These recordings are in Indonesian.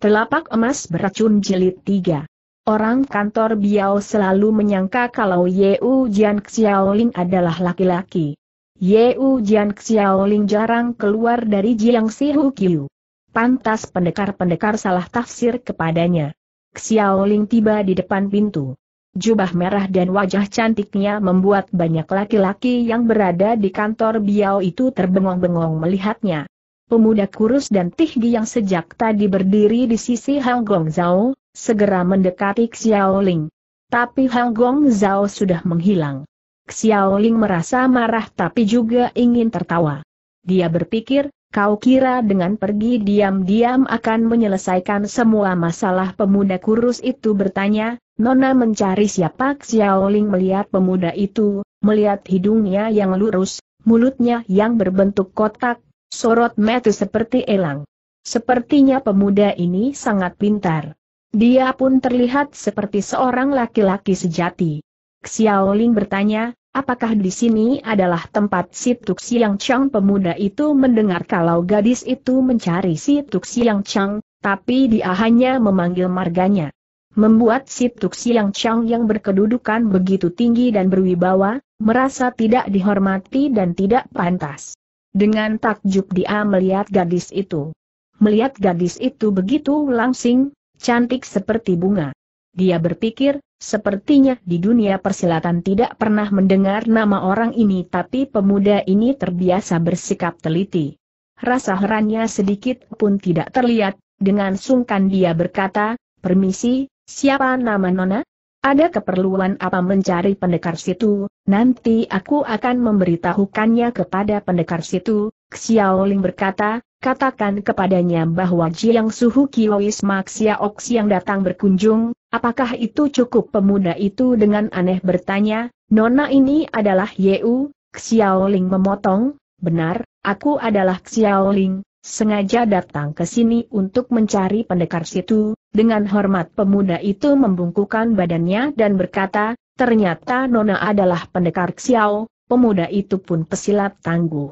Telapak Emas Beracun jelit tiga. Orang kantor Biao selalu menyangka kalau Yeu Jian Xiaoling adalah laki-laki. Yeu Jian Xiaoling jarang keluar dari Jiang Sihu Qiu. Pantas pendekar-pendekar salah tafsir kepadanya. Xiaoling tiba di depan pintu. Jubah merah dan wajah cantiknya membuat banyak laki-laki yang berada di kantor Biao itu terbengong-bengong melihatnya pemuda kurus dan tinggi yang sejak tadi berdiri di sisi Hang Gong Zhao, segera mendekati Xiaoling. Tapi Hang Gong Zhao sudah menghilang. Xiaoling merasa marah tapi juga ingin tertawa. Dia berpikir, kau kira dengan pergi diam-diam akan menyelesaikan semua masalah pemuda kurus itu bertanya, Nona mencari siapa Xiaoling melihat pemuda itu, melihat hidungnya yang lurus, mulutnya yang berbentuk kotak, Sorot mata seperti elang. Sepertinya pemuda ini sangat pintar. Dia pun terlihat seperti seorang laki-laki sejati. Xiaoling bertanya, apakah di sini adalah tempat si Tuk Siang Chang pemuda itu mendengar kalau gadis itu mencari si Tuk Siang Chang, tapi dia hanya memanggil marganya. Membuat si Tuk Siang Chang yang berkedudukan begitu tinggi dan berwibawa, merasa tidak dihormati dan tidak pantas. Dengan takjub dia melihat gadis itu. Melihat gadis itu begitu langsing, cantik seperti bunga. Dia berpikir, sepertinya di dunia persilatan tidak pernah mendengar nama orang ini tapi pemuda ini terbiasa bersikap teliti. Rasa herannya sedikit pun tidak terlihat, dengan sungkan dia berkata, Permisi, siapa nama Nona? Ada keperluan apa mencari pendekar situ, nanti aku akan memberitahukannya kepada pendekar situ, Xiaoling berkata, katakan kepadanya bahwa Jiang Suhu Kiois Maxia Oks yang datang berkunjung, apakah itu cukup pemuda itu dengan aneh bertanya, Nona ini adalah Yeu, Xiaoling memotong, benar, aku adalah Xiaoling, Sengaja datang ke sini untuk mencari pendekar situ, dengan hormat pemuda itu membungkukan badannya dan berkata, ternyata Nona adalah pendekar Xiao, pemuda itu pun pesilat tangguh.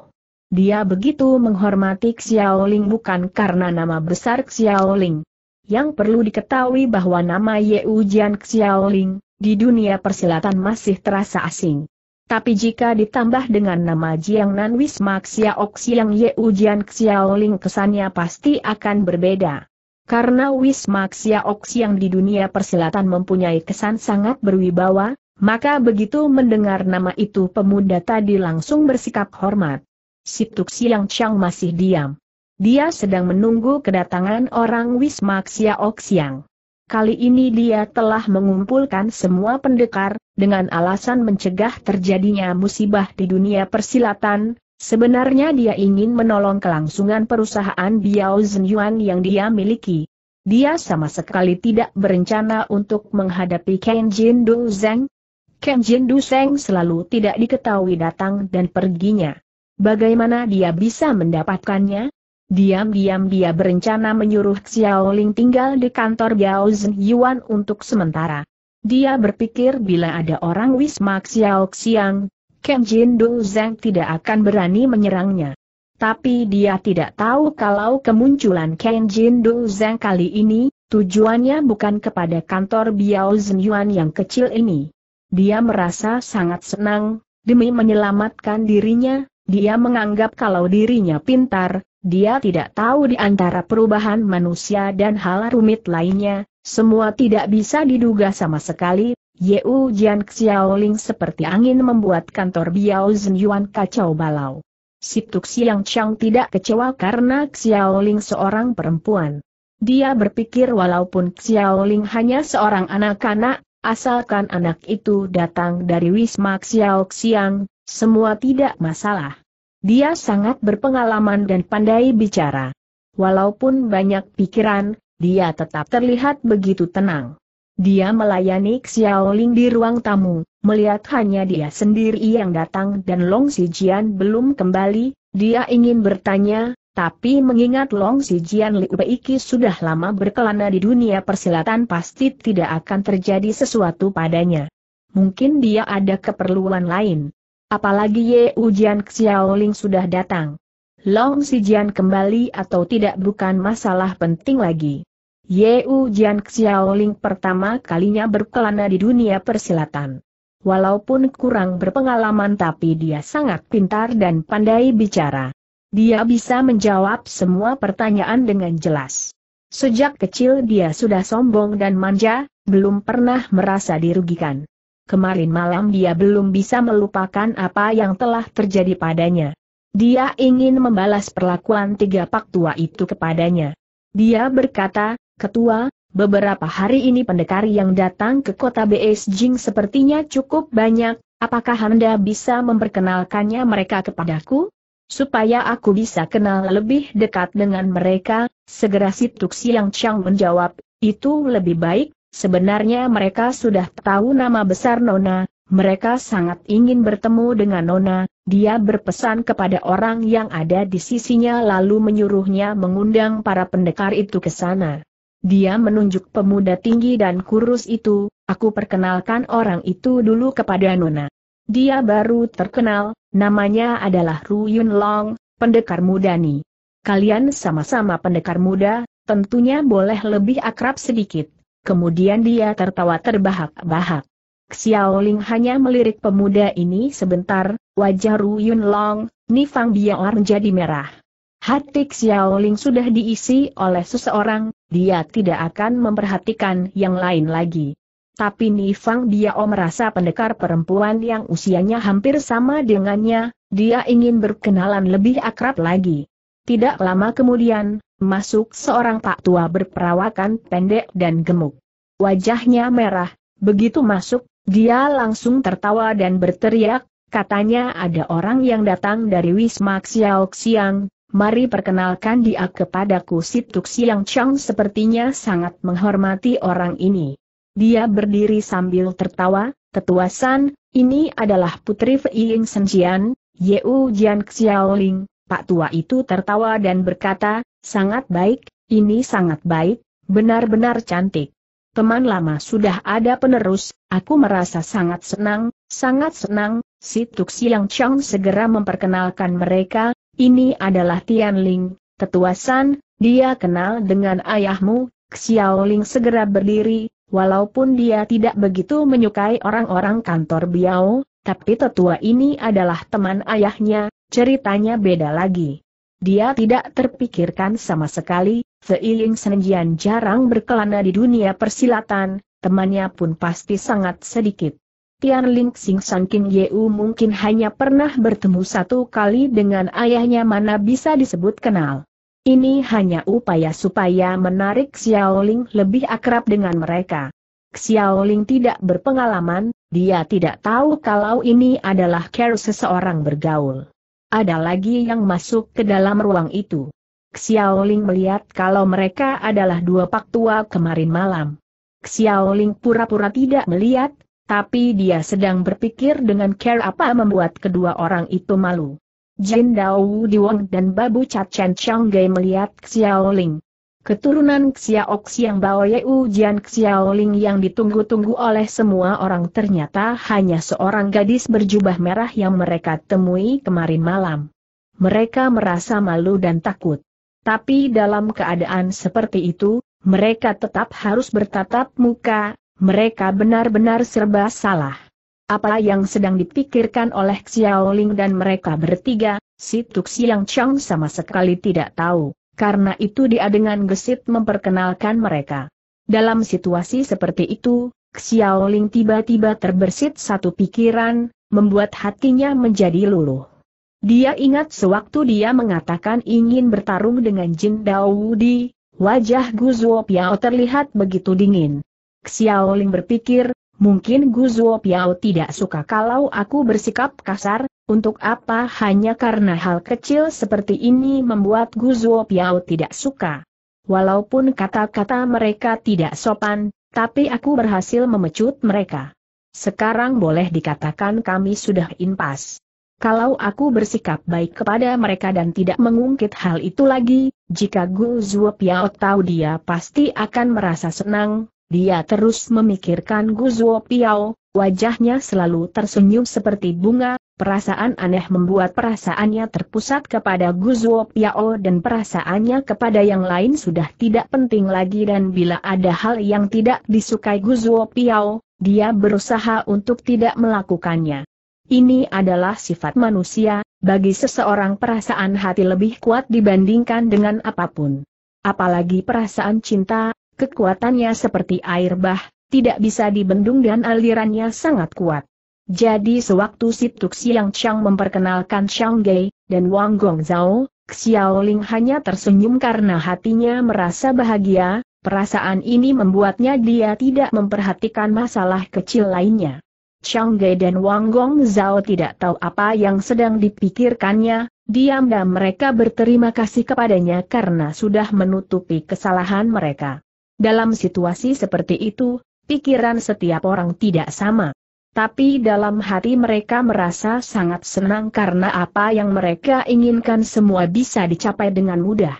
Dia begitu menghormati Xiao Ling bukan karena nama besar Xiao Ling. Yang perlu diketahui bahwa nama Ye Ujian Xiao Ling, di dunia persilatan masih terasa asing. Tapi jika ditambah dengan nama Jiang Nan Wisma Xiao Xiang Ye Ujian Xiaoling kesannya pasti akan berbeda. Karena Wisma Xiao Xiang di dunia persilatan mempunyai kesan sangat berwibawa, maka begitu mendengar nama itu pemuda tadi langsung bersikap hormat. Situk Siang Chang masih diam. Dia sedang menunggu kedatangan orang Wisma Xiao Xiang. Kali ini dia telah mengumpulkan semua pendekar, dengan alasan mencegah terjadinya musibah di dunia persilatan, sebenarnya dia ingin menolong kelangsungan perusahaan Biao Zhenyuan yang dia miliki. Dia sama sekali tidak berencana untuk menghadapi Ken Jin Du Zeng. Ken Jin Du Zeng selalu tidak diketahui datang dan perginya. Bagaimana dia bisa mendapatkannya? Diam-diam dia berencana menyuruh Xiao Ling tinggal di kantor Biao Zhen Yuan untuk sementara. Dia berpikir bila ada orang Wisma Xiao Xiang, Ken Jin Du Zeng tidak akan berani menyerangnya. Tapi dia tidak tahu kalau kemunculan Ken Jin Du Zeng kali ini, tujuannya bukan kepada kantor Biao Zhen Yuan yang kecil ini. Dia merasa sangat senang, demi menyelamatkan dirinya, dia menganggap kalau dirinya pintar, dia tidak tahu di antara perubahan manusia dan hal rumit lainnya, semua tidak bisa diduga sama sekali, Yeu Jian Xiaoling seperti angin membuat kantor Biao Zhen Yuan kacau balau. Si Tuk Siang Chang tidak kecewa karena Xiaoling seorang perempuan. Dia berpikir walaupun Xiaoling hanya seorang anak-anak, asalkan anak itu datang dari Wisma Xiao Xiang, semua tidak masalah. Dia sangat berpengalaman dan pandai bicara. Walaupun banyak pikiran, dia tetap terlihat begitu tenang. Dia melayani Xiaoling di ruang tamu, melihat hanya dia sendiri yang datang dan Long Sijian belum kembali, dia ingin bertanya, tapi mengingat Long Sijian Liu Beiki sudah lama berkelana di dunia persilatan pasti tidak akan terjadi sesuatu padanya. Mungkin dia ada keperluan lain. Apalagi Ye Ujian Xiaoling sudah datang. Long Sijian kembali atau tidak bukan masalah penting lagi. Ye Ujian Xiaoling pertama kalinya berkelana di dunia persilatan. Walaupun kurang berpengalaman tapi dia sangat pintar dan pandai bicara. Dia bisa menjawab semua pertanyaan dengan jelas. Sejak kecil dia sudah sombong dan manja, belum pernah merasa dirugikan kemarin malam dia belum bisa melupakan apa yang telah terjadi padanya. Dia ingin membalas perlakuan tiga pak tua itu kepadanya. Dia berkata, Ketua, beberapa hari ini pendekar yang datang ke kota Beijing sepertinya cukup banyak, apakah Anda bisa memperkenalkannya mereka kepadaku? Supaya aku bisa kenal lebih dekat dengan mereka, segera si Tuxiang Chang menjawab, itu lebih baik, Sebenarnya mereka sudah tahu nama besar Nona, mereka sangat ingin bertemu dengan Nona, dia berpesan kepada orang yang ada di sisinya lalu menyuruhnya mengundang para pendekar itu ke sana. Dia menunjuk pemuda tinggi dan kurus itu, aku perkenalkan orang itu dulu kepada Nona. Dia baru terkenal, namanya adalah Ru Yun Long, pendekar muda nih. Kalian sama-sama pendekar muda, tentunya boleh lebih akrab sedikit. Kemudian dia tertawa terbahak-bahak. Xiao Ling hanya melirik pemuda ini sebentar, wajah Ru Yun Long, Nifang Biaor jadi merah. Hati Xiao Ling sudah diisi oleh seseorang, dia tidak akan memperhatikan yang lain lagi. Tapi Nifang Biao merasa pendekar perempuan yang usianya hampir sama dengannya, dia ingin berkenalan lebih akrab lagi. Tidak lama kemudian, Masuk seorang pak tua berperawakan pendek dan gemuk. Wajahnya merah, begitu masuk, dia langsung tertawa dan berteriak, katanya ada orang yang datang dari Wisma Xiaoxiang. mari perkenalkan dia kepadaku Situk Siang Chang sepertinya sangat menghormati orang ini. Dia berdiri sambil tertawa, Tetua San, ini adalah Putri Feiying Senjian, Yeu Jian Xiaoling, Pak Tua itu tertawa dan berkata, Sangat baik, ini sangat baik, benar-benar cantik. Teman lama sudah ada penerus, aku merasa sangat senang, sangat senang, si Tuk Siang Chang segera memperkenalkan mereka, ini adalah Tian Ling, tetua San, dia kenal dengan ayahmu, Xiao Ling segera berdiri, walaupun dia tidak begitu menyukai orang-orang kantor Biao, tapi tetua ini adalah teman ayahnya, ceritanya beda lagi. Dia tidak terpikirkan sama sekali, seiling Senjian jarang berkelana di dunia persilatan, temannya pun pasti sangat sedikit. Tian Ling Sing San Yeu mungkin hanya pernah bertemu satu kali dengan ayahnya mana bisa disebut kenal. Ini hanya upaya supaya menarik Xiao Ling lebih akrab dengan mereka. Xiao Ling tidak berpengalaman, dia tidak tahu kalau ini adalah care seseorang bergaul. Ada lagi yang masuk ke dalam ruang itu. Xiaoling melihat kalau mereka adalah dua pak tua kemarin malam. Xiaoling pura-pura tidak melihat, tapi dia sedang berpikir dengan care apa membuat kedua orang itu malu. Jin Dao Diwang dan Babu Cha Chen Gai melihat Xiaoling. Keturunan Xiao Xiang Bao Ye Ujian Xiaoling yang ditunggu-tunggu oleh semua orang ternyata hanya seorang gadis berjubah merah yang mereka temui kemarin malam. Mereka merasa malu dan takut. Tapi dalam keadaan seperti itu, mereka tetap harus bertatap muka, mereka benar-benar serba salah. Apa yang sedang dipikirkan oleh Xiaoling dan mereka bertiga, si Tuxiang Chang sama sekali tidak tahu. Karena itu dia dengan gesit memperkenalkan mereka. Dalam situasi seperti itu, Xiao Ling tiba-tiba terbersit satu pikiran, membuat hatinya menjadi luluh. Dia ingat sewaktu dia mengatakan ingin bertarung dengan Jin Dao wajah Guzuo Piao terlihat begitu dingin. Xiao Ling berpikir, mungkin Guzuo Piao tidak suka kalau aku bersikap kasar, untuk apa hanya karena hal kecil seperti ini membuat Guzuo Piao tidak suka. Walaupun kata-kata mereka tidak sopan, tapi aku berhasil memecut mereka. Sekarang boleh dikatakan kami sudah impas. Kalau aku bersikap baik kepada mereka dan tidak mengungkit hal itu lagi, jika Guzuo Piao tahu dia pasti akan merasa senang, dia terus memikirkan Guzuo Piao, wajahnya selalu tersenyum seperti bunga, perasaan aneh membuat perasaannya terpusat kepada Guzuo Piao dan perasaannya kepada yang lain sudah tidak penting lagi dan bila ada hal yang tidak disukai Guzuo Piao, dia berusaha untuk tidak melakukannya. Ini adalah sifat manusia, bagi seseorang perasaan hati lebih kuat dibandingkan dengan apapun. Apalagi perasaan cinta, kekuatannya seperti air bah, tidak bisa dibendung dan alirannya sangat kuat. Jadi sewaktu Situk Siang Chang memperkenalkan Xiang Gei dan Wang Gong Zhao, Xiaoling hanya tersenyum karena hatinya merasa bahagia, perasaan ini membuatnya dia tidak memperhatikan masalah kecil lainnya. Xiang Gei dan Wang Gong Zhao tidak tahu apa yang sedang dipikirkannya, diam dan mereka berterima kasih kepadanya karena sudah menutupi kesalahan mereka. Dalam situasi seperti itu, pikiran setiap orang tidak sama. Tapi dalam hati mereka merasa sangat senang karena apa yang mereka inginkan semua bisa dicapai dengan mudah.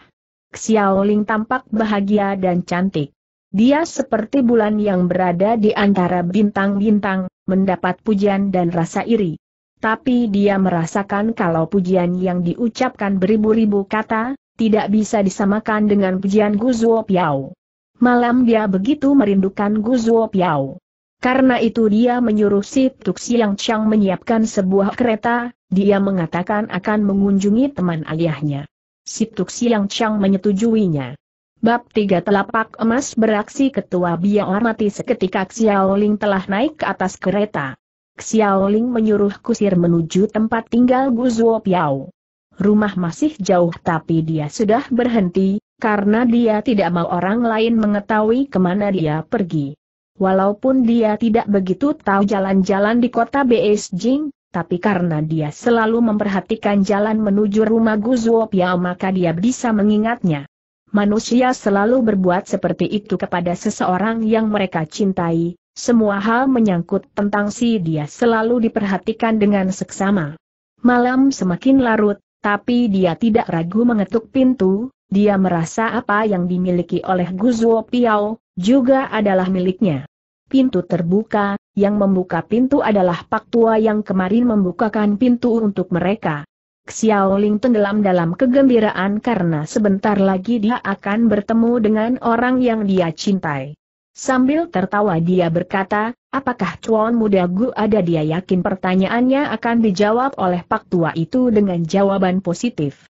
Xiaoling tampak bahagia dan cantik. Dia seperti bulan yang berada di antara bintang-bintang, mendapat pujian dan rasa iri. Tapi dia merasakan kalau pujian yang diucapkan beribu-ribu kata, tidak bisa disamakan dengan pujian Guzuo Piao. Malam dia begitu merindukan Guzuo Piao. Karena itu dia menyuruh si Tuk Siang Chang menyiapkan sebuah kereta, dia mengatakan akan mengunjungi teman ayahnya. Si Tuk Siang Chang menyetujuinya. Bab tiga Telapak Emas Beraksi Ketua Biao mati seketika Xiaoling telah naik ke atas kereta. Xiaoling menyuruh kusir menuju tempat tinggal Guzuo Piao. Rumah masih jauh tapi dia sudah berhenti, karena dia tidak mau orang lain mengetahui kemana dia pergi. Walaupun dia tidak begitu tahu jalan-jalan di kota Beijing, tapi karena dia selalu memperhatikan jalan menuju rumah Guzuo Piao maka dia bisa mengingatnya. Manusia selalu berbuat seperti itu kepada seseorang yang mereka cintai, semua hal menyangkut tentang si dia selalu diperhatikan dengan seksama. Malam semakin larut, tapi dia tidak ragu mengetuk pintu, dia merasa apa yang dimiliki oleh Guzuo Piao, juga adalah miliknya. Pintu terbuka, yang membuka pintu adalah Pak Tua yang kemarin membukakan pintu untuk mereka. Xiao Ling tenggelam dalam kegembiraan karena sebentar lagi dia akan bertemu dengan orang yang dia cintai. Sambil tertawa dia berkata, apakah cuan muda Gu ada dia yakin pertanyaannya akan dijawab oleh Pak Tua itu dengan jawaban positif.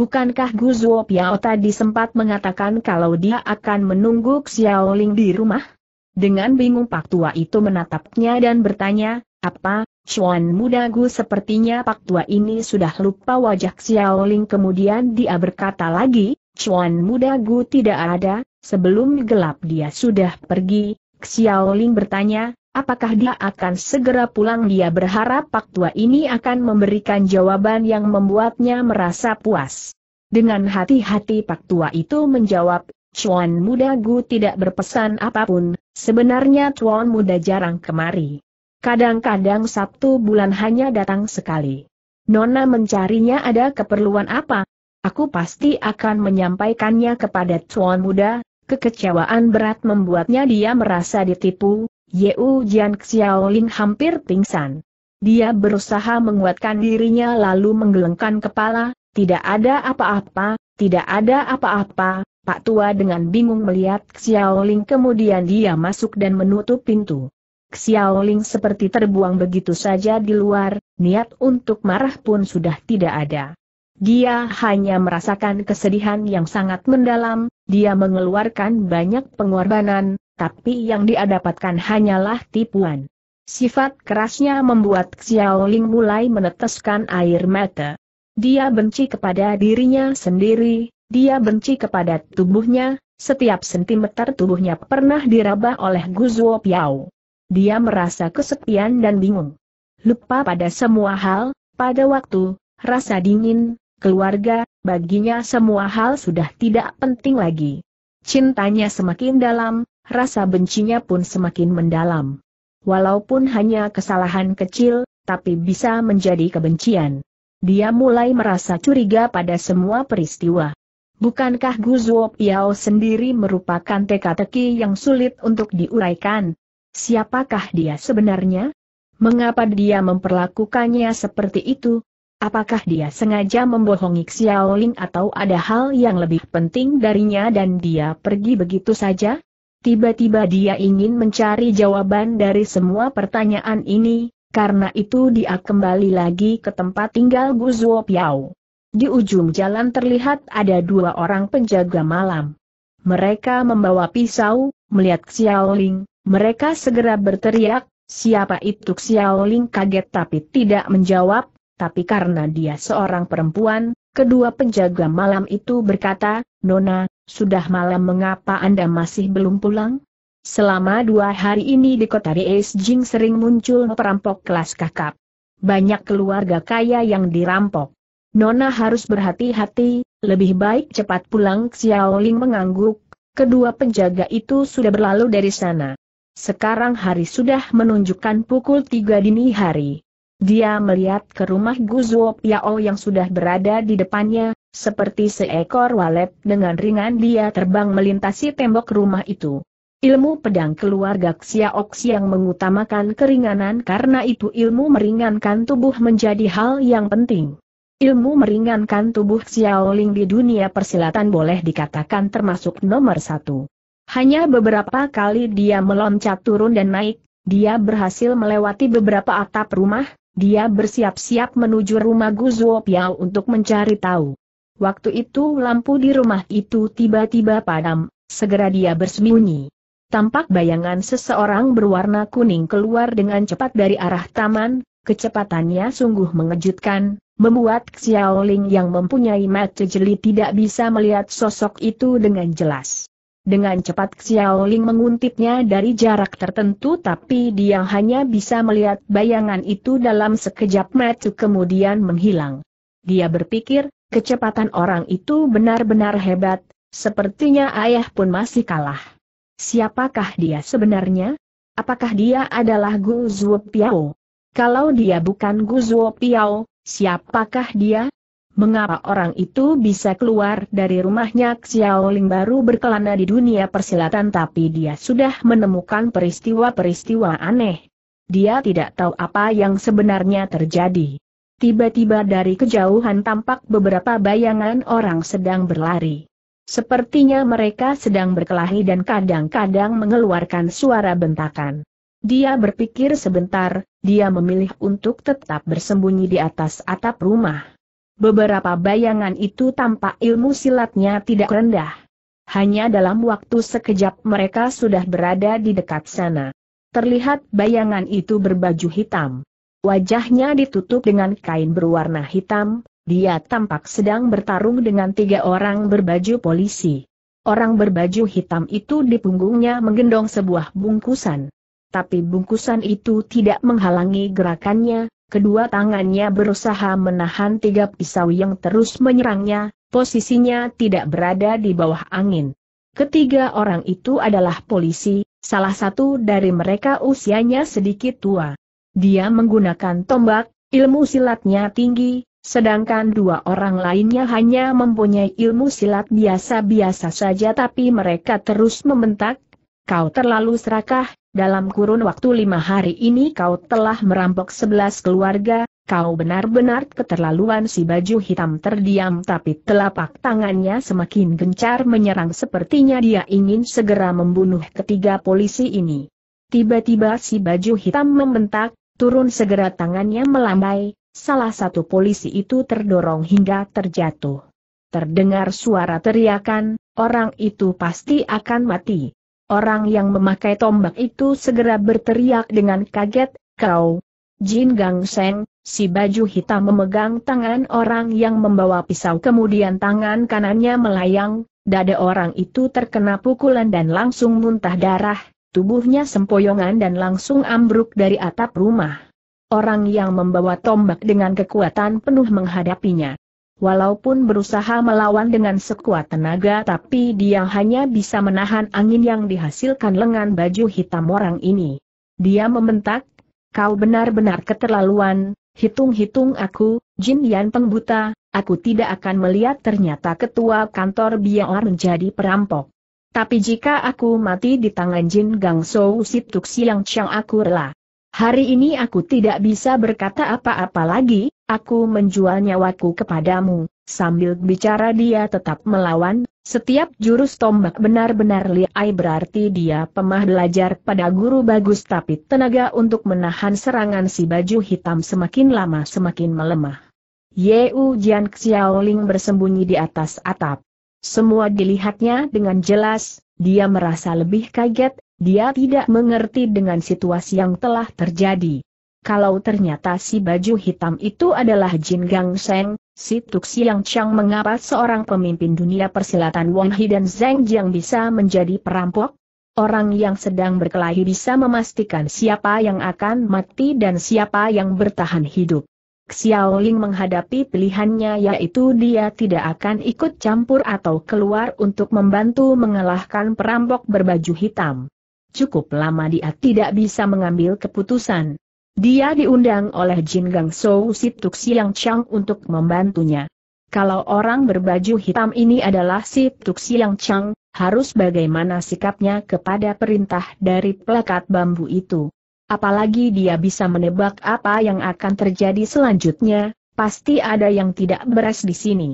Bukankah Gu Zuo Piao tadi sempat mengatakan kalau dia akan menunggu Xiao Ling di rumah? Dengan bingung Pak Tua itu menatapnya dan bertanya, apa, Chuan muda Gu sepertinya Pak Tua ini sudah lupa wajah Xiao Ling. kemudian dia berkata lagi, Chuan muda Gu tidak ada, sebelum gelap dia sudah pergi, Xiao Ling bertanya, Apakah dia akan segera pulang? Dia berharap Pak Tua ini akan memberikan jawaban yang membuatnya merasa puas. Dengan hati-hati Pak Tua itu menjawab, Chuan Muda Gu tidak berpesan apapun, sebenarnya Chuan Muda jarang kemari. Kadang-kadang Sabtu bulan hanya datang sekali. Nona mencarinya ada keperluan apa? Aku pasti akan menyampaikannya kepada Chuan Muda, kekecewaan berat membuatnya dia merasa ditipu, Yeu Jian Ling hampir pingsan. Dia berusaha menguatkan dirinya lalu menggelengkan kepala, tidak ada apa-apa, tidak ada apa-apa, Pak Tua dengan bingung melihat Xiaoling kemudian dia masuk dan menutup pintu. Xiaoling seperti terbuang begitu saja di luar, niat untuk marah pun sudah tidak ada. Dia hanya merasakan kesedihan yang sangat mendalam, dia mengeluarkan banyak pengorbanan, tapi yang dia dapatkan hanyalah tipuan. Sifat kerasnya membuat Xiaoling mulai meneteskan air mata. Dia benci kepada dirinya sendiri, dia benci kepada tubuhnya, setiap sentimeter tubuhnya pernah diraba oleh Guzuo Piao. Dia merasa kesepian dan bingung. Lupa pada semua hal, pada waktu, rasa dingin, keluarga, baginya semua hal sudah tidak penting lagi. Cintanya semakin dalam, rasa bencinya pun semakin mendalam. Walaupun hanya kesalahan kecil, tapi bisa menjadi kebencian. Dia mulai merasa curiga pada semua peristiwa. Bukankah Guzuo Piao sendiri merupakan teka-teki yang sulit untuk diuraikan? Siapakah dia sebenarnya? Mengapa dia memperlakukannya seperti itu? Apakah dia sengaja membohongi Xiaoling atau ada hal yang lebih penting darinya dan dia pergi begitu saja? Tiba-tiba dia ingin mencari jawaban dari semua pertanyaan ini, karena itu dia kembali lagi ke tempat tinggal Guzuo Piao. Di ujung jalan terlihat ada dua orang penjaga malam. Mereka membawa pisau, melihat Xiaoling, mereka segera berteriak, siapa itu Xiaoling kaget tapi tidak menjawab, tapi karena dia seorang perempuan, kedua penjaga malam itu berkata, Nona, sudah malam mengapa Anda masih belum pulang? Selama dua hari ini di kota Reis Jing sering muncul perampok kelas kakap. Banyak keluarga kaya yang dirampok. Nona harus berhati-hati, lebih baik cepat pulang Xiaoling mengangguk, kedua penjaga itu sudah berlalu dari sana. Sekarang hari sudah menunjukkan pukul tiga dini hari. Dia melihat ke rumah Guzuo Piao yang sudah berada di depannya, seperti seekor walet dengan ringan dia terbang melintasi tembok rumah itu. Ilmu pedang keluarga Xiaox yang mengutamakan keringanan karena itu ilmu meringankan tubuh menjadi hal yang penting. Ilmu meringankan tubuh Xiaoling di dunia persilatan boleh dikatakan termasuk nomor satu. Hanya beberapa kali dia meloncat turun dan naik, dia berhasil melewati beberapa atap rumah, dia bersiap-siap menuju rumah Guzuo Piao untuk mencari tahu. Waktu itu lampu di rumah itu tiba-tiba padam, segera dia bersembunyi. Tampak bayangan seseorang berwarna kuning keluar dengan cepat dari arah taman, kecepatannya sungguh mengejutkan, membuat Xiaoling yang mempunyai mata jeli tidak bisa melihat sosok itu dengan jelas. Dengan cepat Xiao Ling menguntitnya dari jarak tertentu tapi dia hanya bisa melihat bayangan itu dalam sekejap mata kemudian menghilang. Dia berpikir, kecepatan orang itu benar-benar hebat, sepertinya ayah pun masih kalah. Siapakah dia sebenarnya? Apakah dia adalah Gu Zuo Piao? Kalau dia bukan Gu Zuo Piao, siapakah dia? mengapa orang itu bisa keluar dari rumahnya Xiao Ling baru berkelana di dunia persilatan tapi dia sudah menemukan peristiwa-peristiwa aneh. Dia tidak tahu apa yang sebenarnya terjadi. Tiba-tiba dari kejauhan tampak beberapa bayangan orang sedang berlari. Sepertinya mereka sedang berkelahi dan kadang-kadang mengeluarkan suara bentakan. Dia berpikir sebentar, dia memilih untuk tetap bersembunyi di atas atap rumah. Beberapa bayangan itu tampak ilmu silatnya tidak rendah. Hanya dalam waktu sekejap mereka sudah berada di dekat sana. Terlihat bayangan itu berbaju hitam. Wajahnya ditutup dengan kain berwarna hitam, dia tampak sedang bertarung dengan tiga orang berbaju polisi. Orang berbaju hitam itu di punggungnya menggendong sebuah bungkusan. Tapi bungkusan itu tidak menghalangi gerakannya, kedua tangannya berusaha menahan tiga pisau yang terus menyerangnya, posisinya tidak berada di bawah angin. Ketiga orang itu adalah polisi, salah satu dari mereka usianya sedikit tua. Dia menggunakan tombak, ilmu silatnya tinggi, sedangkan dua orang lainnya hanya mempunyai ilmu silat biasa-biasa saja tapi mereka terus membentak, kau terlalu serakah, dalam kurun waktu lima hari ini kau telah merampok sebelas keluarga, kau benar-benar keterlaluan si baju hitam terdiam tapi telapak tangannya semakin gencar menyerang sepertinya dia ingin segera membunuh ketiga polisi ini. Tiba-tiba si baju hitam membentak, turun segera tangannya melambai, salah satu polisi itu terdorong hingga terjatuh. Terdengar suara teriakan, orang itu pasti akan mati. Orang yang memakai tombak itu segera berteriak dengan kaget, kau, Jin Gang Seng, si baju hitam memegang tangan orang yang membawa pisau kemudian tangan kanannya melayang, dada orang itu terkena pukulan dan langsung muntah darah, tubuhnya sempoyongan dan langsung ambruk dari atap rumah. Orang yang membawa tombak dengan kekuatan penuh menghadapinya. Walaupun berusaha melawan dengan sekuat tenaga tapi dia hanya bisa menahan angin yang dihasilkan lengan baju hitam orang ini. Dia membentak, kau benar-benar keterlaluan, hitung-hitung aku, Jin Yan pengbuta, aku tidak akan melihat ternyata ketua kantor biar menjadi perampok. Tapi jika aku mati di tangan Jin Gang Sou Situk Siang Chang aku rela. Hari ini aku tidak bisa berkata apa-apa lagi, aku menjual nyawaku kepadamu. Sambil bicara dia tetap melawan, setiap jurus tombak benar-benar liai berarti dia pemah belajar pada guru bagus tapi tenaga untuk menahan serangan si baju hitam semakin lama semakin melemah. U Jian Xiaoling bersembunyi di atas atap. Semua dilihatnya dengan jelas, dia merasa lebih kaget, dia tidak mengerti dengan situasi yang telah terjadi. Kalau ternyata si baju hitam itu adalah Jin Gang Seng, si Tuxi Yang Chang mengapa seorang pemimpin dunia persilatan Wang He dan Zheng Jiang bisa menjadi perampok? Orang yang sedang berkelahi bisa memastikan siapa yang akan mati dan siapa yang bertahan hidup. Xiao Ling menghadapi pilihannya yaitu dia tidak akan ikut campur atau keluar untuk membantu mengalahkan perampok berbaju hitam cukup lama dia tidak bisa mengambil keputusan. Dia diundang oleh Jin Gang Sou Situk Siang Chang untuk membantunya. Kalau orang berbaju hitam ini adalah Situk Siang Chang, harus bagaimana sikapnya kepada perintah dari pelekat bambu itu. Apalagi dia bisa menebak apa yang akan terjadi selanjutnya, pasti ada yang tidak beres di sini.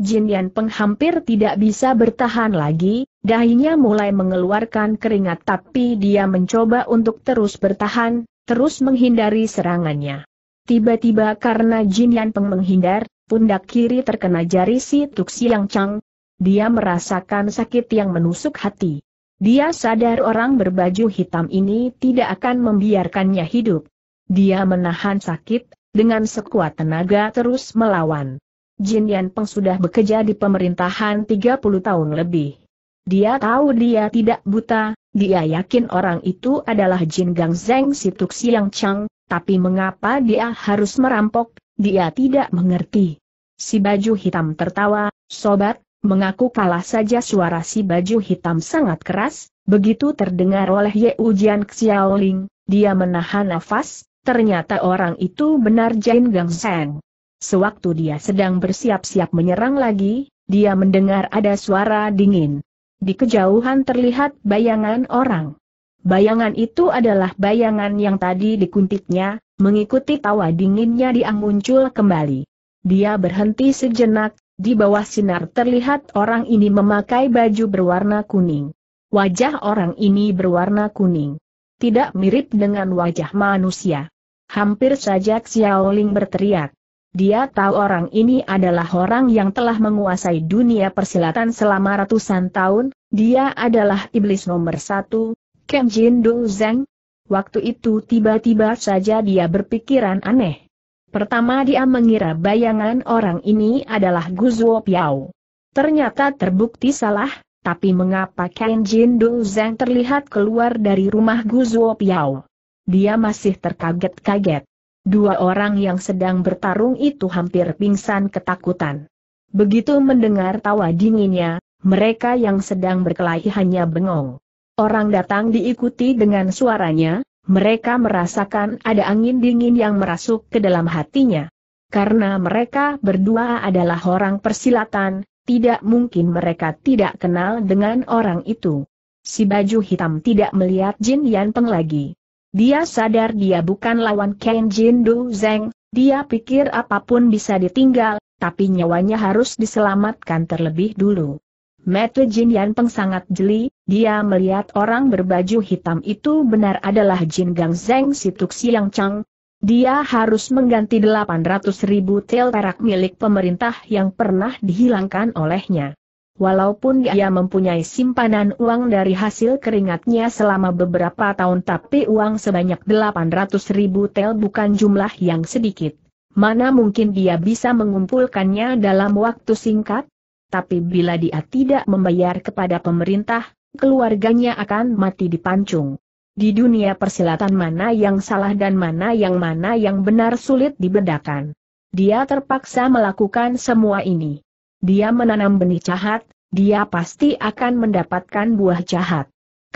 Jin Yan Peng hampir tidak bisa bertahan lagi, dahinya mulai mengeluarkan keringat tapi dia mencoba untuk terus bertahan, terus menghindari serangannya. Tiba-tiba karena Jin Yan Peng menghindar, pundak kiri terkena jari si Tuk Siang Chang. Dia merasakan sakit yang menusuk hati. Dia sadar orang berbaju hitam ini tidak akan membiarkannya hidup. Dia menahan sakit, dengan sekuat tenaga terus melawan. Jin Yan Peng sudah bekerja di pemerintahan 30 tahun lebih. Dia tahu dia tidak buta, dia yakin orang itu adalah Jin Gang Zeng Tuksi Siang Chang, tapi mengapa dia harus merampok, dia tidak mengerti. Si baju hitam tertawa, sobat, mengaku kalah saja suara si baju hitam sangat keras, begitu terdengar oleh Ye Ujian Xiaoling, dia menahan nafas, ternyata orang itu benar Jin Gang Zeng. Sewaktu dia sedang bersiap-siap menyerang lagi, dia mendengar ada suara dingin. Di kejauhan terlihat bayangan orang. Bayangan itu adalah bayangan yang tadi dikuntitnya. mengikuti tawa dinginnya dia muncul kembali. Dia berhenti sejenak, di bawah sinar terlihat orang ini memakai baju berwarna kuning. Wajah orang ini berwarna kuning. Tidak mirip dengan wajah manusia. Hampir saja Xiaoling berteriak. Dia tahu orang ini adalah orang yang telah menguasai dunia persilatan selama ratusan tahun, dia adalah iblis nomor satu, Ken Jin Zeng. Waktu itu tiba-tiba saja dia berpikiran aneh. Pertama dia mengira bayangan orang ini adalah Guzuo Piao. Ternyata terbukti salah, tapi mengapa Ken Jin Zeng terlihat keluar dari rumah Guzuo Piao? Dia masih terkaget-kaget. Dua orang yang sedang bertarung itu hampir pingsan ketakutan. Begitu mendengar tawa dinginnya, mereka yang sedang berkelahi hanya bengong. Orang datang diikuti dengan suaranya, mereka merasakan ada angin dingin yang merasuk ke dalam hatinya. Karena mereka berdua adalah orang persilatan, tidak mungkin mereka tidak kenal dengan orang itu. Si baju hitam tidak melihat Jin Yan Peng lagi. Dia sadar dia bukan lawan Ken Jin Du Zeng, dia pikir apapun bisa ditinggal, tapi nyawanya harus diselamatkan terlebih dulu. Mete Jin Yan Peng sangat jeli, dia melihat orang berbaju hitam itu benar adalah Jin Gang Zeng Tuk Siang Chang. Dia harus mengganti 800 ribu tel perak milik pemerintah yang pernah dihilangkan olehnya. Walaupun dia mempunyai simpanan uang dari hasil keringatnya selama beberapa tahun tapi uang sebanyak 800 ribu tel bukan jumlah yang sedikit. Mana mungkin dia bisa mengumpulkannya dalam waktu singkat? Tapi bila dia tidak membayar kepada pemerintah, keluarganya akan mati dipancung. Di dunia persilatan mana yang salah dan mana yang mana yang benar sulit dibedakan. Dia terpaksa melakukan semua ini dia menanam benih jahat, dia pasti akan mendapatkan buah jahat.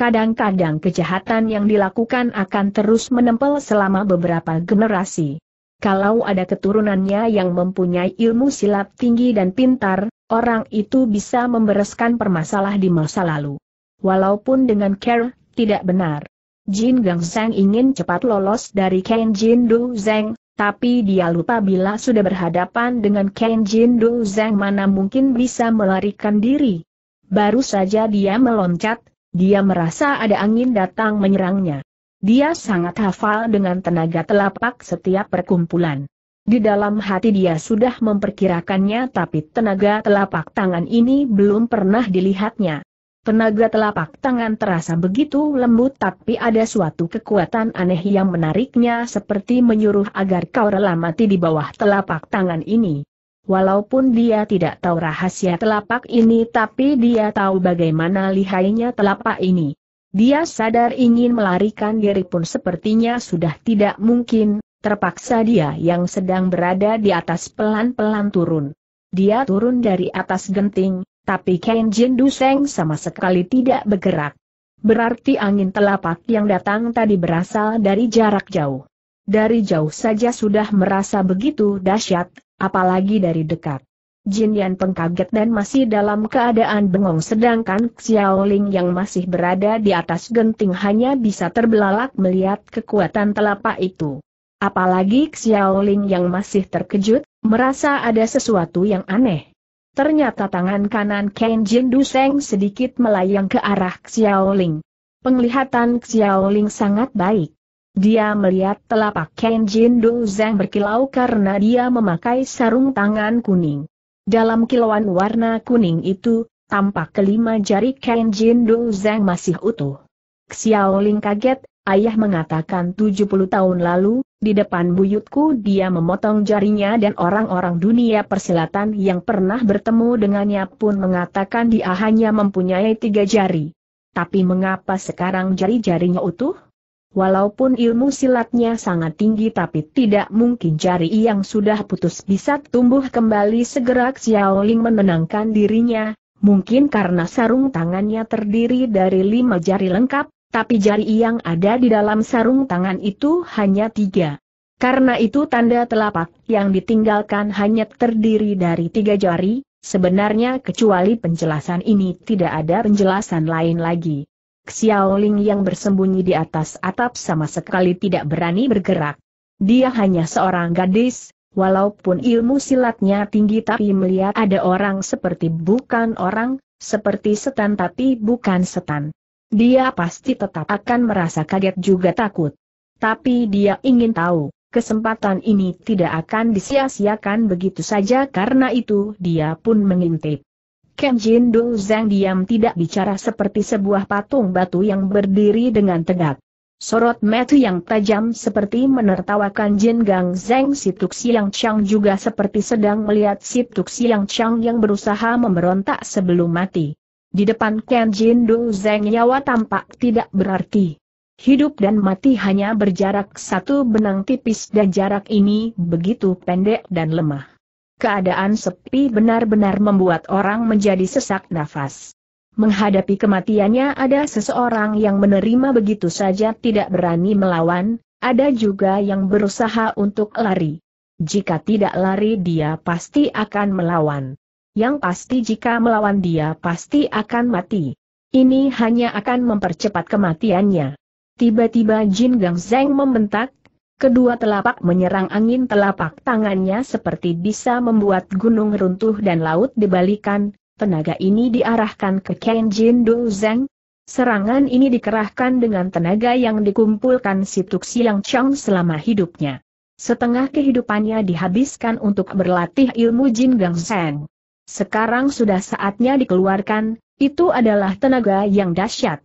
Kadang-kadang kejahatan yang dilakukan akan terus menempel selama beberapa generasi. Kalau ada keturunannya yang mempunyai ilmu silat tinggi dan pintar, orang itu bisa membereskan permasalah di masa lalu. Walaupun dengan care, tidak benar. Jin Gang Sang ingin cepat lolos dari Ken Jin Du Zeng, tapi dia lupa bila sudah berhadapan dengan Ken Jin Du Zeng mana mungkin bisa melarikan diri. Baru saja dia meloncat, dia merasa ada angin datang menyerangnya. Dia sangat hafal dengan tenaga telapak setiap perkumpulan. Di dalam hati dia sudah memperkirakannya tapi tenaga telapak tangan ini belum pernah dilihatnya. Tenaga telapak tangan terasa begitu lembut tapi ada suatu kekuatan aneh yang menariknya seperti menyuruh agar kau rela mati di bawah telapak tangan ini. Walaupun dia tidak tahu rahasia telapak ini tapi dia tahu bagaimana lihainya telapak ini. Dia sadar ingin melarikan diri pun sepertinya sudah tidak mungkin, terpaksa dia yang sedang berada di atas pelan-pelan turun. Dia turun dari atas genting, tapi jin Duseng sama sekali tidak bergerak. Berarti angin telapak yang datang tadi berasal dari jarak jauh. Dari jauh saja sudah merasa begitu dahsyat, apalagi dari dekat. Jin Yan pengkaget dan masih dalam keadaan bengong sedangkan Xiao Ling yang masih berada di atas genting hanya bisa terbelalak melihat kekuatan telapak itu. Apalagi Xiao Ling yang masih terkejut, merasa ada sesuatu yang aneh. Ternyata tangan kanan Ken Jin Duseng sedikit melayang ke arah Xiao Ling. Penglihatan Xiao Ling sangat baik. Dia melihat telapak Ken Jin Duseng berkilau karena dia memakai sarung tangan kuning. Dalam kilauan warna kuning itu, tampak kelima jari Ken Jin Duseng masih utuh. Xiao Ling kaget, Ayah mengatakan 70 tahun lalu, di depan buyutku dia memotong jarinya dan orang-orang dunia persilatan yang pernah bertemu dengannya pun mengatakan dia hanya mempunyai tiga jari. Tapi mengapa sekarang jari-jarinya utuh? Walaupun ilmu silatnya sangat tinggi tapi tidak mungkin jari yang sudah putus bisa tumbuh kembali segera Xiao Ling menenangkan dirinya, mungkin karena sarung tangannya terdiri dari lima jari lengkap, tapi jari yang ada di dalam sarung tangan itu hanya tiga. Karena itu tanda telapak yang ditinggalkan hanya terdiri dari tiga jari, sebenarnya kecuali penjelasan ini tidak ada penjelasan lain lagi. Xiaoling yang bersembunyi di atas atap sama sekali tidak berani bergerak. Dia hanya seorang gadis, walaupun ilmu silatnya tinggi tapi melihat ada orang seperti bukan orang, seperti setan tapi bukan setan. Dia pasti tetap akan merasa kaget juga takut. Tapi dia ingin tahu, kesempatan ini tidak akan disia-siakan begitu saja karena itu dia pun mengintip. Ken Jin Do Zeng diam tidak bicara seperti sebuah patung batu yang berdiri dengan tegak. Sorot mata yang tajam seperti menertawakan Jin Gang Zeng Tuk Siang Chang juga seperti sedang melihat Tuk Siang Chang yang berusaha memberontak sebelum mati. Di depan Ken Jin Du Zeng nyawa tampak tidak berarti. Hidup dan mati hanya berjarak satu benang tipis dan jarak ini begitu pendek dan lemah. Keadaan sepi benar-benar membuat orang menjadi sesak nafas. Menghadapi kematiannya ada seseorang yang menerima begitu saja tidak berani melawan, ada juga yang berusaha untuk lari. Jika tidak lari dia pasti akan melawan yang pasti jika melawan dia pasti akan mati. Ini hanya akan mempercepat kematiannya. Tiba-tiba Jin Gang Zeng membentak, kedua telapak menyerang angin telapak tangannya seperti bisa membuat gunung runtuh dan laut dibalikan, tenaga ini diarahkan ke Ken Jin Du Zeng. Serangan ini dikerahkan dengan tenaga yang dikumpulkan si Tuk Siang Chong selama hidupnya. Setengah kehidupannya dihabiskan untuk berlatih ilmu Jin Gang Zeng. Sekarang sudah saatnya dikeluarkan, itu adalah tenaga yang dahsyat.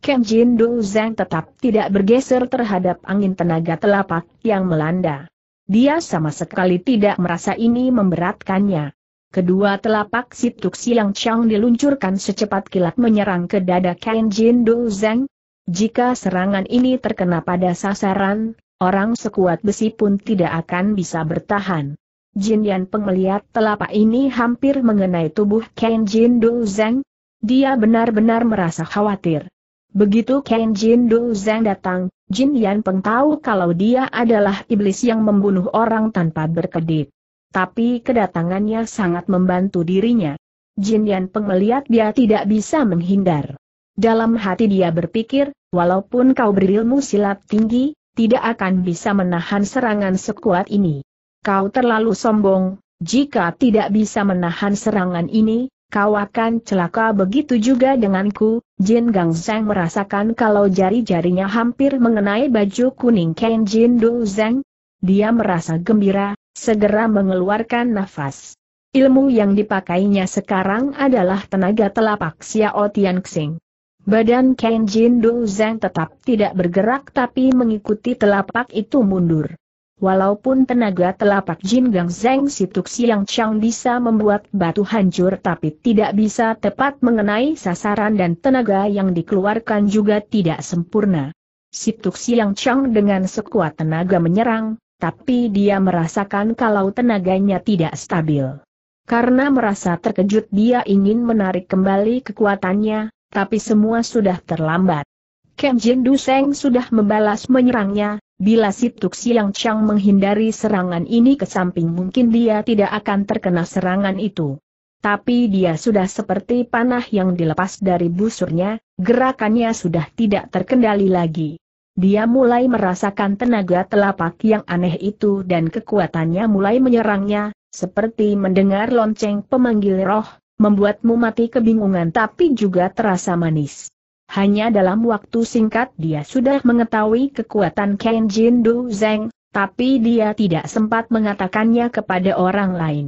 Ken Jin Du Zeng tetap tidak bergeser terhadap angin tenaga telapak yang melanda. Dia sama sekali tidak merasa ini memberatkannya. Kedua telapak situk siang Chang diluncurkan secepat kilat menyerang ke dada Ken Jin Du Zeng. Jika serangan ini terkena pada sasaran, orang sekuat besi pun tidak akan bisa bertahan. Jin Yan melihat telapak ini hampir mengenai tubuh Ken Jin Du Zeng. Dia benar-benar merasa khawatir. Begitu Ken Jin Du Zeng datang, Jin Yan Peng tahu kalau dia adalah iblis yang membunuh orang tanpa berkedip. Tapi kedatangannya sangat membantu dirinya. Jin Yan Peng melihat dia tidak bisa menghindar. Dalam hati dia berpikir, walaupun kau berilmu silat tinggi, tidak akan bisa menahan serangan sekuat ini kau terlalu sombong, jika tidak bisa menahan serangan ini, kau akan celaka begitu juga denganku, Jin Gang Zeng merasakan kalau jari-jarinya hampir mengenai baju kuning Ken Jin Du Zeng. Dia merasa gembira, segera mengeluarkan nafas. Ilmu yang dipakainya sekarang adalah tenaga telapak Xiao Tian Xing. Badan Ken Jin Du Zeng tetap tidak bergerak tapi mengikuti telapak itu mundur. Walaupun tenaga telapak Jin Gang Zeng Situk Siang Chang bisa membuat batu hancur tapi tidak bisa tepat mengenai sasaran dan tenaga yang dikeluarkan juga tidak sempurna. Situk Siang Chang dengan sekuat tenaga menyerang, tapi dia merasakan kalau tenaganya tidak stabil. Karena merasa terkejut dia ingin menarik kembali kekuatannya, tapi semua sudah terlambat. Kem Jin Duseng sudah membalas menyerangnya, Bila si Tuk Siang Chang menghindari serangan ini ke samping mungkin dia tidak akan terkena serangan itu. Tapi dia sudah seperti panah yang dilepas dari busurnya, gerakannya sudah tidak terkendali lagi. Dia mulai merasakan tenaga telapak yang aneh itu dan kekuatannya mulai menyerangnya, seperti mendengar lonceng pemanggil roh, membuatmu mati kebingungan tapi juga terasa manis. Hanya dalam waktu singkat dia sudah mengetahui kekuatan Ken Jin Du Zeng, tapi dia tidak sempat mengatakannya kepada orang lain.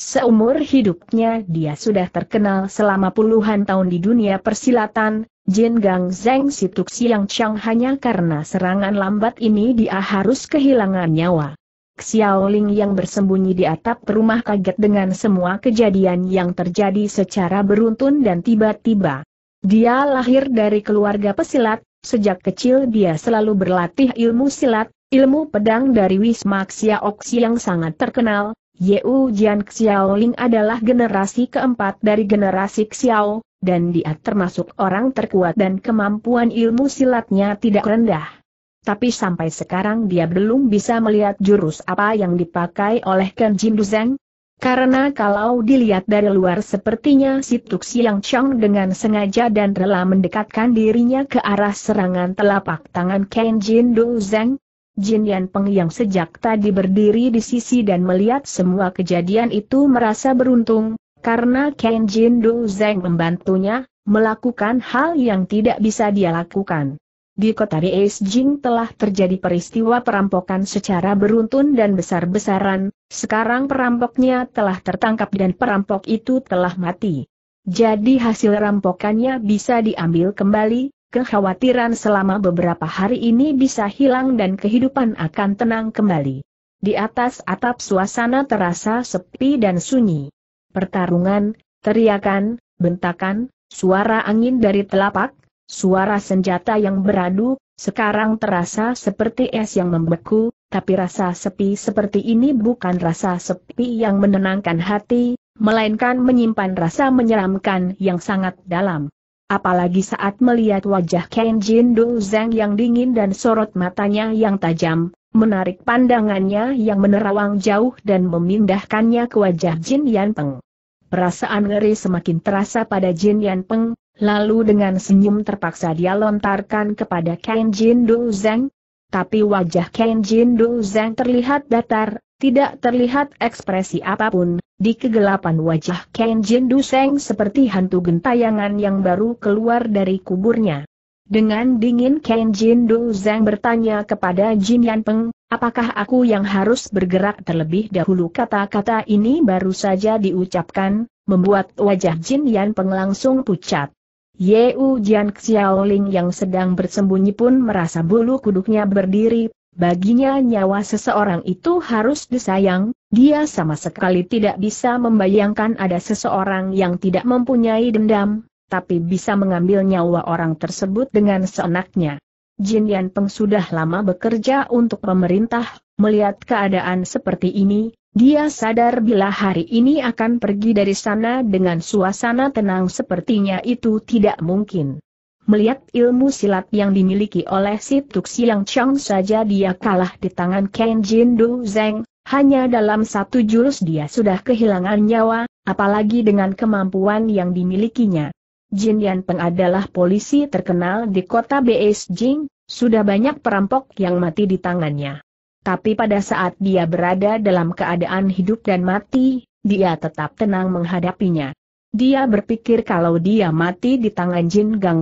Seumur hidupnya dia sudah terkenal selama puluhan tahun di dunia persilatan, Jin Gang Zeng Tuk Siang Chang hanya karena serangan lambat ini dia harus kehilangan nyawa. Xiaoling yang bersembunyi di atap rumah kaget dengan semua kejadian yang terjadi secara beruntun dan tiba-tiba. Dia lahir dari keluarga pesilat, sejak kecil dia selalu berlatih ilmu silat, ilmu pedang dari Wisma Xiaoxi yang sangat terkenal. Yeu Jian Xiaoling adalah generasi keempat dari generasi Xiao, dan dia termasuk orang terkuat dan kemampuan ilmu silatnya tidak rendah. Tapi sampai sekarang dia belum bisa melihat jurus apa yang dipakai oleh Ken Jin Duzeng, karena kalau dilihat dari luar sepertinya si Tuk Siang Chong dengan sengaja dan rela mendekatkan dirinya ke arah serangan telapak tangan Ken Jin Do Zeng. Jin Yan Peng yang sejak tadi berdiri di sisi dan melihat semua kejadian itu merasa beruntung, karena Ken Jin Do Zeng membantunya, melakukan hal yang tidak bisa dia lakukan. Di kota Jing telah terjadi peristiwa perampokan secara beruntun dan besar-besaran, sekarang perampoknya telah tertangkap dan perampok itu telah mati. Jadi hasil rampokannya bisa diambil kembali, kekhawatiran selama beberapa hari ini bisa hilang dan kehidupan akan tenang kembali. Di atas atap suasana terasa sepi dan sunyi. Pertarungan, teriakan, bentakan, suara angin dari telapak, Suara senjata yang beradu, sekarang terasa seperti es yang membeku, tapi rasa sepi seperti ini bukan rasa sepi yang menenangkan hati, melainkan menyimpan rasa menyeramkan yang sangat dalam. Apalagi saat melihat wajah Ken Jin Do yang dingin dan sorot matanya yang tajam, menarik pandangannya yang menerawang jauh dan memindahkannya ke wajah Jin Yan Peng. Perasaan ngeri semakin terasa pada Jin Yan Peng, Lalu dengan senyum terpaksa dia lontarkan kepada Kenjin Duzeng. Tapi wajah Kenjin Duzeng terlihat datar, tidak terlihat ekspresi apapun. Di kegelapan wajah Kenjin Duzeng seperti hantu gentayangan yang baru keluar dari kuburnya. Dengan dingin Kenjin Duzeng bertanya kepada Jin Yan Peng, apakah aku yang harus bergerak terlebih dahulu kata-kata ini baru saja diucapkan, membuat wajah Jin Yan Peng langsung pucat. Yeu Jian Xiaoling yang sedang bersembunyi pun merasa bulu kuduknya berdiri, baginya nyawa seseorang itu harus disayang, dia sama sekali tidak bisa membayangkan ada seseorang yang tidak mempunyai dendam, tapi bisa mengambil nyawa orang tersebut dengan seenaknya. Jin Yan Peng sudah lama bekerja untuk pemerintah, melihat keadaan seperti ini, dia sadar bila hari ini akan pergi dari sana dengan suasana tenang sepertinya itu tidak mungkin. Melihat ilmu silat yang dimiliki oleh si Tuk Siang Chang saja dia kalah di tangan Ken Jin Du Zeng, hanya dalam satu jurus dia sudah kehilangan nyawa, apalagi dengan kemampuan yang dimilikinya. Jin Yan Peng adalah polisi terkenal di kota Beijing, sudah banyak perampok yang mati di tangannya. Tapi pada saat dia berada dalam keadaan hidup dan mati, dia tetap tenang menghadapinya. Dia berpikir kalau dia mati di tangan Jin Gang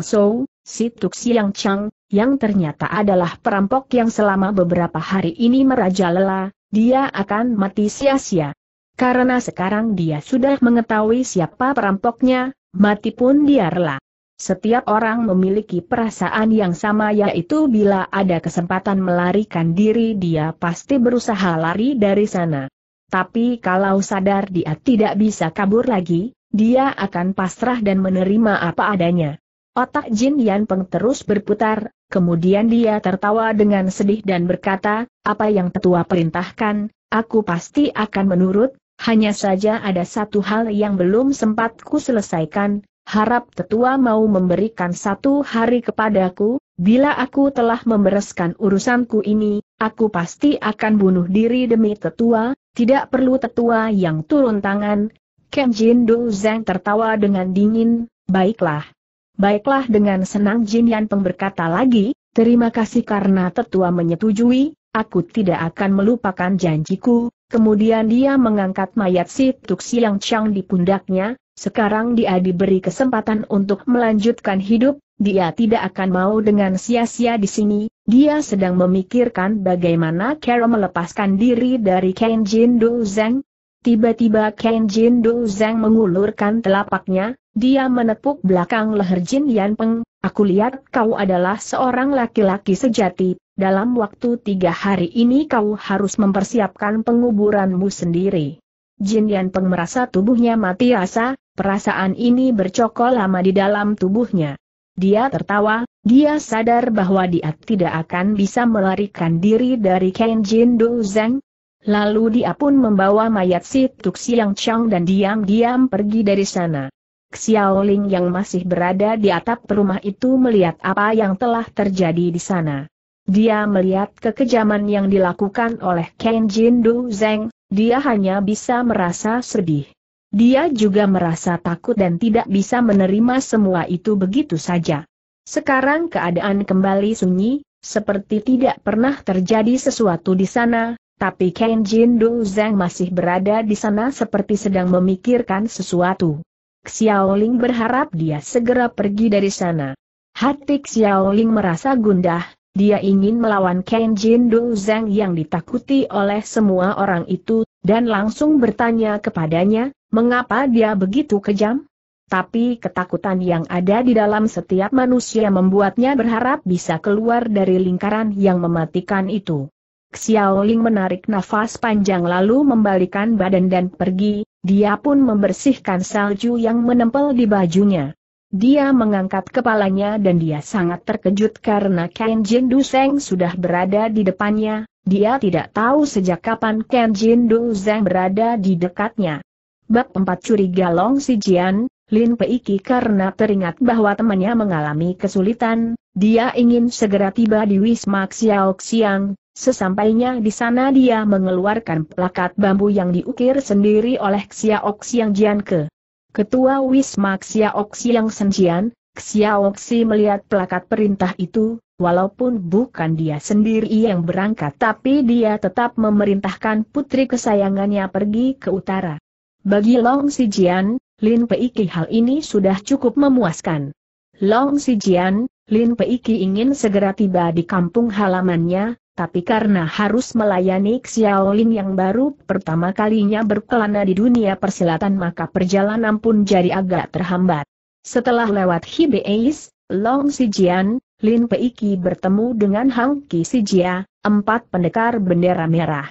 si Tuk Siang Chang, yang ternyata adalah perampok yang selama beberapa hari ini merajalela, dia akan mati sia-sia. Karena sekarang dia sudah mengetahui siapa perampoknya, mati pun dia rela. Setiap orang memiliki perasaan yang sama yaitu bila ada kesempatan melarikan diri dia pasti berusaha lari dari sana. Tapi kalau sadar dia tidak bisa kabur lagi, dia akan pasrah dan menerima apa adanya. Otak Jin Yan Peng terus berputar, kemudian dia tertawa dengan sedih dan berkata, apa yang tetua perintahkan, aku pasti akan menurut, hanya saja ada satu hal yang belum sempat ku selesaikan, harap tetua mau memberikan satu hari kepadaku, bila aku telah membereskan urusanku ini, aku pasti akan bunuh diri demi tetua, tidak perlu tetua yang turun tangan. Ken Jin Du Zeng tertawa dengan dingin, baiklah. Baiklah dengan senang Jin Yan Peng berkata lagi, terima kasih karena tetua menyetujui, aku tidak akan melupakan janjiku. Kemudian dia mengangkat mayat si Tuxiang Chang di pundaknya, sekarang dia diberi kesempatan untuk melanjutkan hidup, dia tidak akan mau dengan sia-sia di sini, dia sedang memikirkan bagaimana Carol melepaskan diri dari Kenjin Dozeng. Tiba-tiba Kenjin Dozeng mengulurkan telapaknya, dia menepuk belakang leher Jin Yan Peng, aku lihat kau adalah seorang laki-laki sejati, dalam waktu tiga hari ini kau harus mempersiapkan penguburanmu sendiri. Jin Yan Peng merasa tubuhnya mati rasa. Perasaan ini bercokol lama di dalam tubuhnya. Dia tertawa, dia sadar bahwa dia tidak akan bisa melarikan diri dari Kenjin Dozeng. Lalu dia pun membawa mayat si Tuk Siang Chang dan diam-diam pergi dari sana. Xiao Ling yang masih berada di atap rumah itu melihat apa yang telah terjadi di sana. Dia melihat kekejaman yang dilakukan oleh Ken Jin Du Zeng, dia hanya bisa merasa sedih. Dia juga merasa takut dan tidak bisa menerima semua itu begitu saja. Sekarang keadaan kembali sunyi, seperti tidak pernah terjadi sesuatu di sana, tapi Ken Jin Du Zhang masih berada di sana seperti sedang memikirkan sesuatu. Xiaoling berharap dia segera pergi dari sana. Hati Xiaoling merasa gundah, dia ingin melawan Ken Jin Du Zhang yang ditakuti oleh semua orang itu, dan langsung bertanya kepadanya, Mengapa dia begitu kejam? Tapi ketakutan yang ada di dalam setiap manusia membuatnya berharap bisa keluar dari lingkaran yang mematikan itu. Xiao Ling menarik nafas panjang lalu membalikan badan dan pergi, dia pun membersihkan salju yang menempel di bajunya. Dia mengangkat kepalanya dan dia sangat terkejut karena Ken Jin Du Seng sudah berada di depannya, dia tidak tahu sejak kapan Ken Jin Du Seng berada di dekatnya. Bab 4 Curiga Long Si Jian, Lin Peiki karena teringat bahwa temannya mengalami kesulitan, dia ingin segera tiba di Wisma Xiaoxiang. sesampainya di sana dia mengeluarkan plakat bambu yang diukir sendiri oleh Xiaoxiang Xiang Jian ke. Ketua Wisma Xiaoxiang Xiang Senjian, Xiao melihat plakat perintah itu, walaupun bukan dia sendiri yang berangkat tapi dia tetap memerintahkan putri kesayangannya pergi ke utara. Bagi Long Sijian, Lin Peiki hal ini sudah cukup memuaskan. Long Sijian, Lin Peiki ingin segera tiba di kampung halamannya, tapi karena harus melayani Xiaolin yang baru pertama kalinya berkelana di dunia persilatan maka perjalanan pun jadi agak terhambat. Setelah lewat Hibeis, Long Sijian, Lin Peiki bertemu dengan Hang Ki Sijia, empat pendekar bendera merah.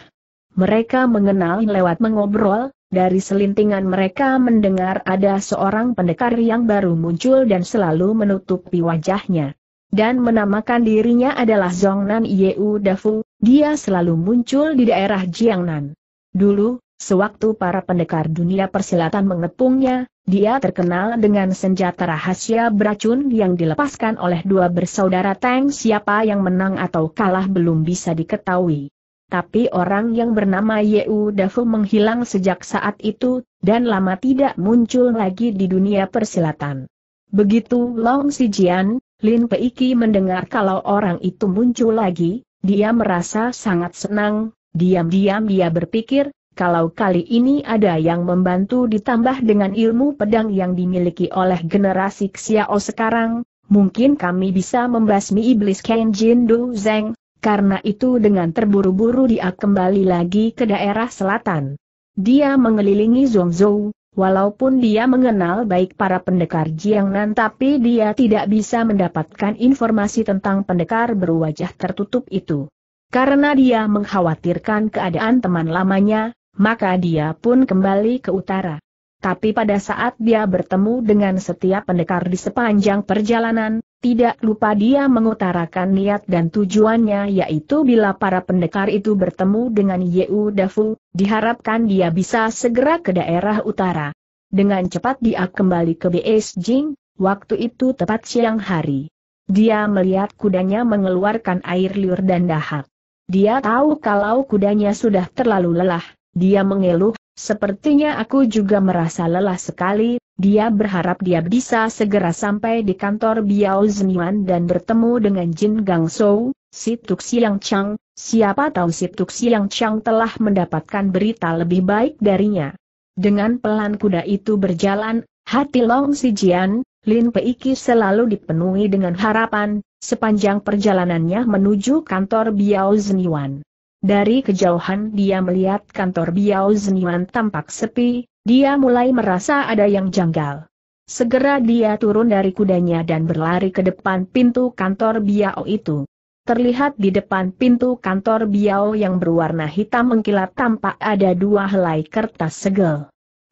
Mereka mengenal lewat mengobrol, dari selintingan mereka mendengar ada seorang pendekar yang baru muncul dan selalu menutupi wajahnya. Dan menamakan dirinya adalah Zongnan Yeu Dafu, dia selalu muncul di daerah Jiangnan. Dulu, sewaktu para pendekar dunia persilatan mengepungnya, dia terkenal dengan senjata rahasia beracun yang dilepaskan oleh dua bersaudara Tang siapa yang menang atau kalah belum bisa diketahui. Tapi orang yang bernama Yeu Dafu menghilang sejak saat itu, dan lama tidak muncul lagi di dunia persilatan. Begitu Long Sijian, Lin Peiki mendengar kalau orang itu muncul lagi, dia merasa sangat senang, diam-diam dia berpikir, kalau kali ini ada yang membantu ditambah dengan ilmu pedang yang dimiliki oleh generasi Xiao sekarang, mungkin kami bisa membasmi iblis Kenjin Du Zeng, karena itu dengan terburu-buru dia kembali lagi ke daerah selatan. Dia mengelilingi Zhongzhou, walaupun dia mengenal baik para pendekar Jiangnan tapi dia tidak bisa mendapatkan informasi tentang pendekar berwajah tertutup itu. Karena dia mengkhawatirkan keadaan teman lamanya, maka dia pun kembali ke utara. Tapi pada saat dia bertemu dengan setiap pendekar di sepanjang perjalanan, tidak lupa dia mengutarakan niat dan tujuannya yaitu bila para pendekar itu bertemu dengan Yeu Dafu, diharapkan dia bisa segera ke daerah utara. Dengan cepat dia kembali ke Beijing, waktu itu tepat siang hari. Dia melihat kudanya mengeluarkan air liur dan dahak. Dia tahu kalau kudanya sudah terlalu lelah, dia mengeluh, sepertinya aku juga merasa lelah sekali, dia berharap dia bisa segera sampai di kantor Biao Zhenyuan dan bertemu dengan Jin Gang Shou, si Tuk Siang Chang, siapa tahu si Tuk Siang Chang telah mendapatkan berita lebih baik darinya. Dengan pelan kuda itu berjalan, hati Long Jian, Lin Peiki selalu dipenuhi dengan harapan, sepanjang perjalanannya menuju kantor Biao Zhenyuan. Dari kejauhan dia melihat kantor Biao Zhenyuan tampak sepi, dia mulai merasa ada yang janggal. Segera dia turun dari kudanya dan berlari ke depan pintu kantor Biao itu. Terlihat di depan pintu kantor Biao yang berwarna hitam mengkilat tampak ada dua helai kertas segel.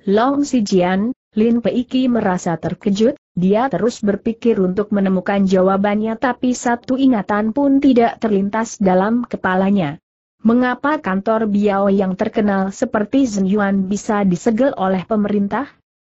Long Sijian, Lin Pei Peiki merasa terkejut, dia terus berpikir untuk menemukan jawabannya tapi satu ingatan pun tidak terlintas dalam kepalanya mengapa kantor Biao yang terkenal seperti Yuan bisa disegel oleh pemerintah?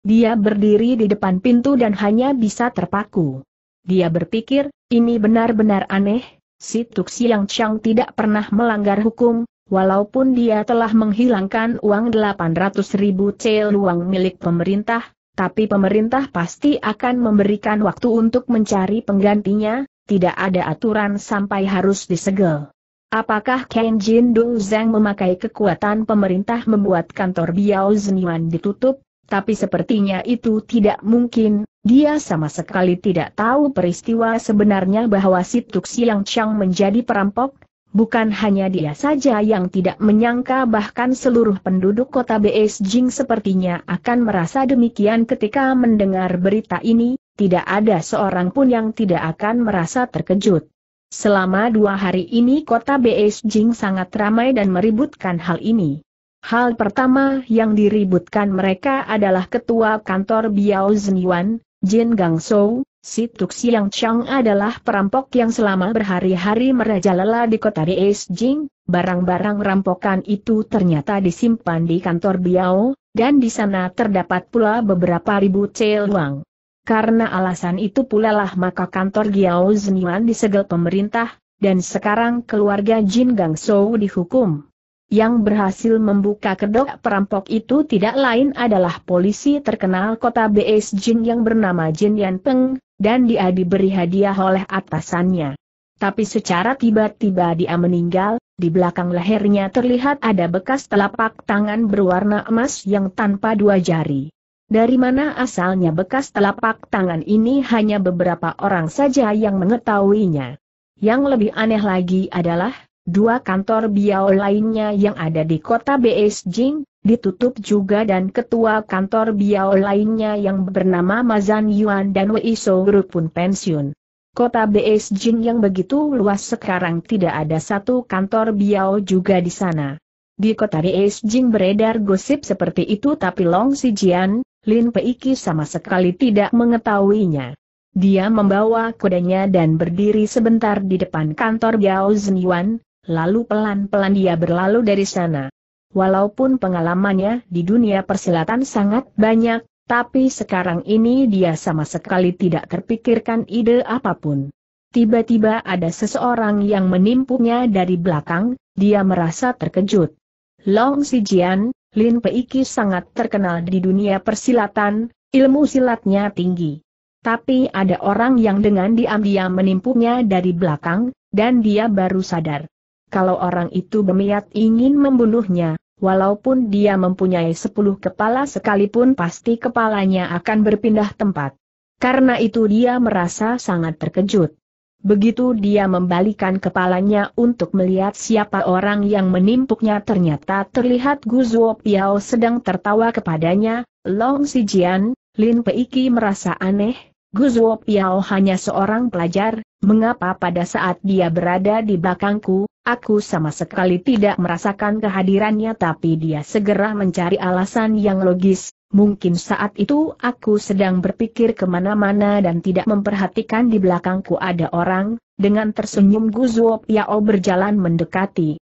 Dia berdiri di depan pintu dan hanya bisa terpaku. Dia berpikir, ini benar-benar aneh, si Siang Chang tidak pernah melanggar hukum, walaupun dia telah menghilangkan uang 800 ribu cel uang milik pemerintah, tapi pemerintah pasti akan memberikan waktu untuk mencari penggantinya, tidak ada aturan sampai harus disegel. Apakah Ken Jin Zhang memakai kekuatan pemerintah membuat kantor Biao Zenyuan ditutup? Tapi sepertinya itu tidak mungkin, dia sama sekali tidak tahu peristiwa sebenarnya bahwa si Tuk Siang Chang menjadi perampok, bukan hanya dia saja yang tidak menyangka bahkan seluruh penduduk kota Beijing sepertinya akan merasa demikian ketika mendengar berita ini, tidak ada seorang pun yang tidak akan merasa terkejut. Selama dua hari ini kota Beijing sangat ramai dan meributkan hal ini. Hal pertama yang diributkan mereka adalah ketua kantor Biao Zhenyuan, Jin Gangshou, Shou, si Tuxiang Chang adalah perampok yang selama berhari-hari merajalela di kota Beijing, barang-barang rampokan itu ternyata disimpan di kantor Biao, dan di sana terdapat pula beberapa ribu celuang. Karena alasan itu pula lah maka kantor Giao Zhenyuan disegel pemerintah, dan sekarang keluarga Jin Gang Shou dihukum. Yang berhasil membuka kedok perampok itu tidak lain adalah polisi terkenal kota BS Jin yang bernama Jin Yan Peng, dan dia diberi hadiah oleh atasannya. Tapi secara tiba-tiba dia meninggal, di belakang lehernya terlihat ada bekas telapak tangan berwarna emas yang tanpa dua jari. Dari mana asalnya bekas telapak tangan ini hanya beberapa orang saja yang mengetahuinya. Yang lebih aneh lagi adalah, dua kantor biao lainnya yang ada di kota Beijing, ditutup juga dan ketua kantor biao lainnya yang bernama Mazan Yuan dan Wei Shouru pun pensiun. Kota Beijing yang begitu luas sekarang tidak ada satu kantor biao juga di sana. Di kota Beijing beredar gosip seperti itu tapi Long Sijian, Lin Peiki sama sekali tidak mengetahuinya. Dia membawa kudanya dan berdiri sebentar di depan kantor Yao Zhenyuan, lalu pelan-pelan dia berlalu dari sana. Walaupun pengalamannya di dunia persilatan sangat banyak, tapi sekarang ini dia sama sekali tidak terpikirkan ide apapun. Tiba-tiba ada seseorang yang menimpunya dari belakang, dia merasa terkejut. Long Sijian, Lin Peiki sangat terkenal di dunia persilatan, ilmu silatnya tinggi. Tapi ada orang yang dengan diam-diam menimpunya dari belakang, dan dia baru sadar. Kalau orang itu bermiat ingin membunuhnya, walaupun dia mempunyai sepuluh kepala sekalipun pasti kepalanya akan berpindah tempat. Karena itu dia merasa sangat terkejut. Begitu dia membalikan kepalanya untuk melihat siapa orang yang menimpuknya ternyata terlihat Guzuo Piao sedang tertawa kepadanya, Long Sijian, Lin Pei Peiki merasa aneh, Guzuo Piao hanya seorang pelajar, mengapa pada saat dia berada di belakangku, Aku sama sekali tidak merasakan kehadirannya tapi dia segera mencari alasan yang logis, Mungkin saat itu aku sedang berpikir kemana-mana dan tidak memperhatikan di belakangku ada orang, dengan tersenyum Guzuo Piao berjalan mendekati.